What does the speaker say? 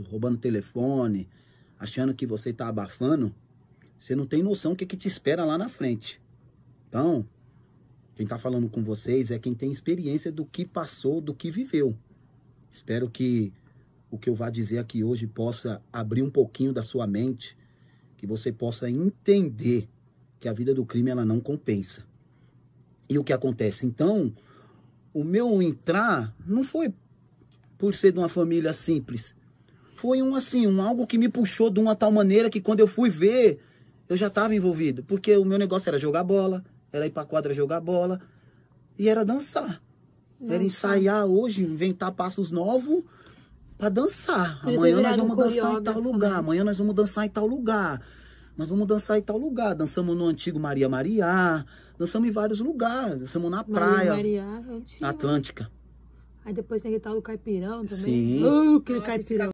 roubando telefone, achando que você está abafando, você não tem noção do que, que te espera lá na frente. Então, quem está falando com vocês é quem tem experiência do que passou, do que viveu. Espero que o que eu vá dizer aqui hoje possa abrir um pouquinho da sua mente, que você possa entender que a vida do crime ela não compensa. E o que acontece? Então, o meu entrar não foi por ser de uma família simples foi um assim, um algo que me puxou de uma tal maneira que quando eu fui ver, eu já estava envolvido, porque o meu negócio era jogar bola, era ir para quadra jogar bola e era dançar. Era ensaiar hoje, inventar passos novos para dançar. Amanhã nós vamos dançar em tal né? lugar. Amanhã nós vamos dançar em tal lugar. Nós vamos dançar em tal lugar. Dançamos no antigo Maria Maria. Dançamos em vários lugares. Dançamos na praia. Maria, Atlântica. Aí depois tem que tal do caipirão também. Sim. Uh, aquele Nossa, caipirão.